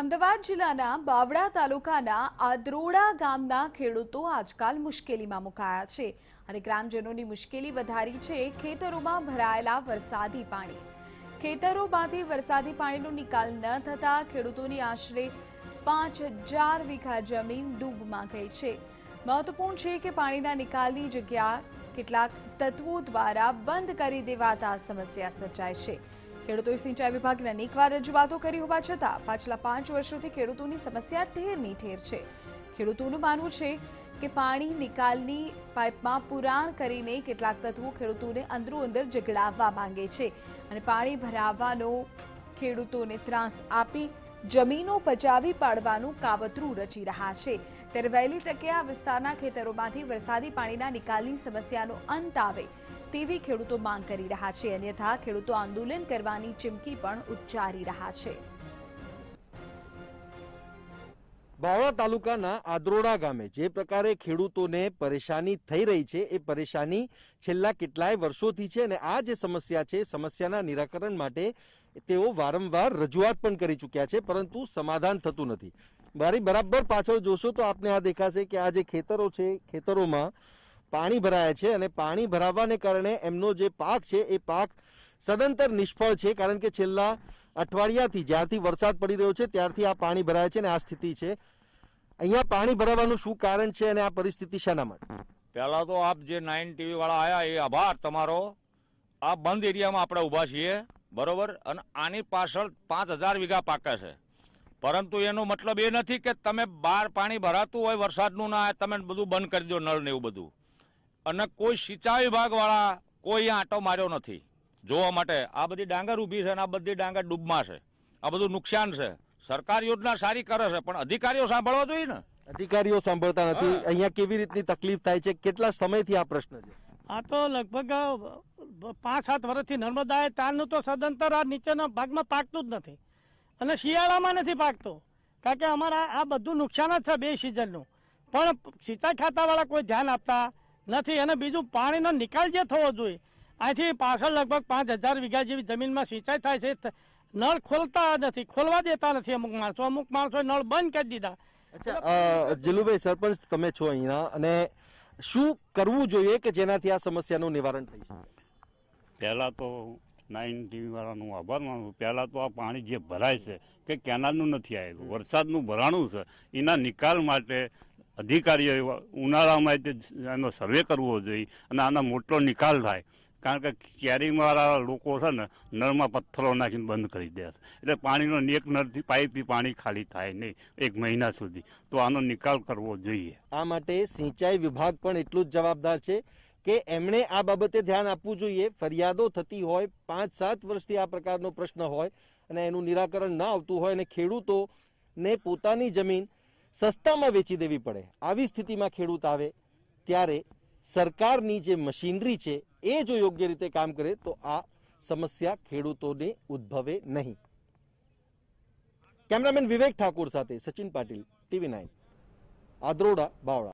અમદાવાદ જિલ્લાના બાવડા તાલુકાના આદ્રોડા ગામના ખેડૂતો આજકાલ મુશ્કેલીમાં મુકાયા છે અને ગ્રામજનોની મુશ્કેલી વધારી છે ખેતરોમાં ભરાયેલા વરસાદી પાણી ખેતરોમાંથી વરસાદી પાણીનો નિકાલ ન થતાં ખેડૂતોની આશરે પાંચ હજાર વીઘા જમીન ડૂબમાં ગઈ છે મહત્વપૂર્ણ છે કે પાણીના નિકાલની જગ્યા કેટલાક તત્વો દ્વારા બંધ કરી દેવાતા સમસ્યા સર્જાય છે ખેડૂતોએ સિંચાઈ વિભાગને અનેકવાર રજૂઆતો કરી હોવા છતાં પાછલા પાંચ વર્ષોથી ખેડૂતોની સમસ્યા ઠેરની ઠેર છે ખેડૂતોનું માનવું છે કે પાણી નિકાલની પાઇપમાં પુરાણ કરીને કેટલાક તત્વો ખેડૂતોને અંદરોઅંદર જગડાવવા માંગે છે અને પાણી ભરાવવાનો ખેડૂતોને ત્રાસ આપી જમીનો પચાવી પાડવાનું કાવતરું રચી રહ્યા છે ત્યારે વહેલી તકે આ વિસ્તારના ખેતરોમાંથી વરસાદી પાણીના નિકાલની સમસ્યાનો અંત આવે તેવી ખેડૂતો માંગ કરી રહ્યા છે અન્યથા ખેડૂતો આંદોલન કરવાની ચીમકી પણ ઉચ્ચારી રહ્યા છે બાવળા તાલુકાના આદ્રોડા ગામે જે પ્રકારે ખેડૂતોને પરેશાની થઈ રહી છે એ પરેશાની છેલ્લા કેટલાય વર્ષોથી છે અને આ જે સમસ્યા છે સમસ્યાના નિરાકરણ માટે તેઓ વારંવાર રજૂઆત પણ કરી ચૂક્યા છે પરંતુ સમાધાન થતું નથી મારી બરાબર પાછળ જોશો તો આપને આ દેખાશે કે આ જે ખેતરો છે ખેતરોમાં પાણી ભરાયા છે અને પાણી ભરાવાને કારણે એમનો જે પાક છે એ પાક સદંતર નિષ્ફળ છે કારણ કે છેલ્લા અઠવાડિયાથી જ્યારથી વરસાદ પડી રહ્યો છે ત્યારથી આ પાણી ભરાય છે અને આ સ્થિતિ છે અહીંયા પાણી ભરાવાનું શું કારણ છે અને આ પરિસ્થિતિ શાના માટે પહેલાં તો આપ જે નાઇન ટીવીવાળા આવ્યા એ આભાર તમારો આ બંધ એરિયામાં આપણે ઊભા છીએ બરોબર અને આની પાછળ પાંચ હજાર વીઘા પાકા છે પરંતુ એનો મતલબ એ નથી કે તમે બહાર પાણી ભરાતું હોય વરસાદનું ના તમે બધું બંધ કરી દો નળ ને એવું બધું અને કોઈ સિંચાઈ વિભાગવાળા કોઈ આંટો માર્યો નથી જોવા માટે આ બધી ડાંગર ઊભી છે અને આ બધી ડાંગર ડૂબમાં છે આ બધું નુકસાન છે સરકાર યોજના સારી કરે છે પણ અધિકારીઓ સાંભળવા જોઈએ ને અધિકારીઓ સાંભળતા નથી અહીંયા કેવી રીતની તકલીફ થાય છે કેટલા સમયથી આ પ્રશ્ન છે આ તો લગભગ પાંચ સાત વર્ષથી નર્મદાએ તારનું તો સદંતર આ નીચેના ભાગમાં પાકતું જ નથી અને શિયાળામાં નથી પાકતો કારણ કે અમારા આ બધું નુકસાન જ છે બે સિઝનનું પણ સિંચાઈ ખાતાવાળા કોઈ ધ્યાન આપતા નથી અને બીજું પાણીનો નિકાલ જે થવો જોઈએ અહીંથી પાછળ લગભગ પાંચ હજાર વીઘા જેવી જમીનમાં સિંચાઈ થાય છે નળ ખોલતા નથી ખોલવા દેતા નથી અમુક માણસો અમુક માણસો નળ બંધ કરી દીધા જીલુભાઈ સરપંચ તમે છો અહીંયા અને શું કરવું જોઈએ કે જેનાથી આ સમસ્યાનું નિવારણ થાય પહેલાં તો નાઇન ટીવી વાળાનું આભાર માનું પહેલાં તો આ પાણી જે ભરાય છે કે કેનાલનું નથી આવેલું વરસાદનું ભરાણું છે એના નિકાલ માટે અધિકારીઓ ઉનાળામાં એનો સર્વે કરવો જોઈએ અને આનો મોટો નિકાલ થાય કારણ કે કેરીવાળા લોકો છે ને નળમાં પથ્થરો નાખીને બંધ કરી દે છે એટલે પાણીનો એક નળથી પાઇપથી પાણી ખાલી થાય નહીં એક મહિના સુધી તો આનો નિકાલ કરવો જોઈએ આ માટે સિંચાઈ વિભાગ પણ એટલું જ જવાબદાર છે કે એમણે આ બાબતે ધ્યાન આપવું જોઈએ ફરિયાદો થતી હોય પાંચ સાત વર્ષથી આ પ્રકારનો પ્રશ્ન હોય અને એનું નિરાકરણ ન આવતું હોય અને ખેડૂતોને પોતાની જમીન સસ્તામાં વેચી દેવી પડે આવી સ્થિતિમાં ખેડૂત આવે ત્યારે સરકારની જે મશીનરી છે એ જો યોગ્ય રીતે કામ કરે તો આ સમસ્યા ખેડૂતોને ઉદ્ભવે નહીં કેમેરામેન વિવેક ઠાકુર સાથે સચિન પાટીલ ટીવી નાઇન આદ્રોડા બાવળા